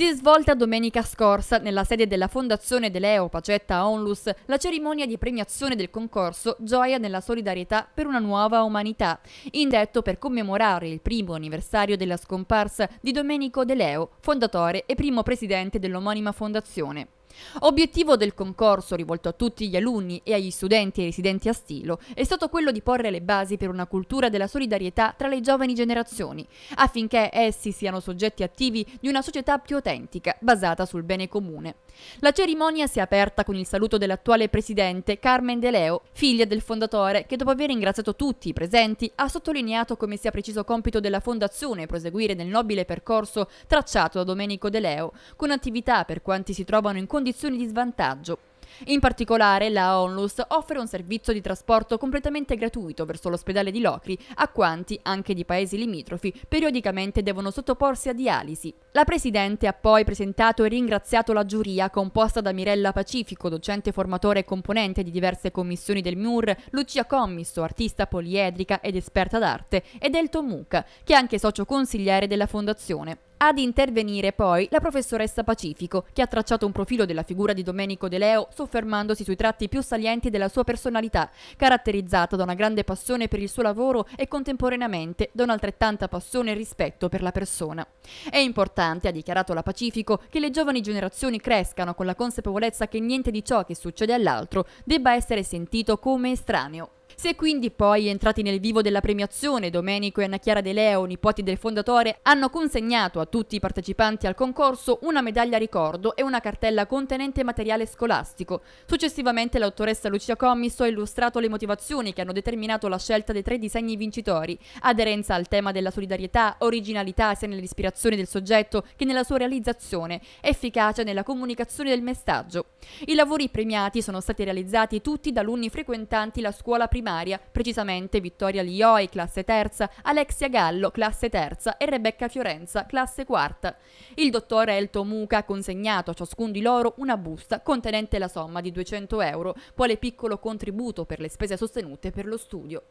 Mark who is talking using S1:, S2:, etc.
S1: Si è svolta domenica scorsa, nella sede della Fondazione Deleo Pacetta Onlus, la cerimonia di premiazione del concorso Gioia nella solidarietà per una nuova umanità, indetto per commemorare il primo anniversario della scomparsa di Domenico Deleo, fondatore e primo presidente dell'omonima fondazione. Obiettivo del concorso rivolto a tutti gli alunni e agli studenti e residenti a Stilo è stato quello di porre le basi per una cultura della solidarietà tra le giovani generazioni, affinché essi siano soggetti attivi di una società più autentica, basata sul bene comune. La cerimonia si è aperta con il saluto dell'attuale presidente Carmen De Leo, figlia del fondatore, che dopo aver ringraziato tutti i presenti ha sottolineato come sia preciso compito della fondazione proseguire nel nobile percorso tracciato da Domenico De Leo, con attività per quanti si trovano in contatto condizioni di svantaggio. In particolare la Onlus offre un servizio di trasporto completamente gratuito verso l'ospedale di Locri a quanti, anche di paesi limitrofi, periodicamente devono sottoporsi a dialisi. La Presidente ha poi presentato e ringraziato la giuria composta da Mirella Pacifico, docente formatore e componente di diverse commissioni del MUR, Lucia Commisso, artista poliedrica ed esperta d'arte, ed Elton Mucca, che è anche socio consigliere della Fondazione. Ad intervenire poi la professoressa Pacifico, che ha tracciato un profilo della figura di Domenico De Leo soffermandosi sui tratti più salienti della sua personalità, caratterizzata da una grande passione per il suo lavoro e contemporaneamente da un'altrettanta passione e rispetto per la persona. È importante, ha dichiarato la Pacifico, che le giovani generazioni crescano con la consapevolezza che niente di ciò che succede all'altro debba essere sentito come estraneo se quindi poi, entrati nel vivo della premiazione, Domenico e Anna Chiara De Leo, nipoti del fondatore, hanno consegnato a tutti i partecipanti al concorso una medaglia ricordo e una cartella contenente materiale scolastico. Successivamente l'autoressa Lucia Commis ha illustrato le motivazioni che hanno determinato la scelta dei tre disegni vincitori, aderenza al tema della solidarietà, originalità sia nell'ispirazione del soggetto che nella sua realizzazione, efficacia nella comunicazione del messaggio. I lavori premiati sono stati realizzati tutti da alunni frequentanti la scuola primaria primaria, precisamente Vittoria Lioi, classe terza, Alexia Gallo, classe terza e Rebecca Fiorenza, classe quarta. Il dottore Elto Muca ha consegnato a ciascun di loro una busta contenente la somma di 200 euro, quale piccolo contributo per le spese sostenute per lo studio.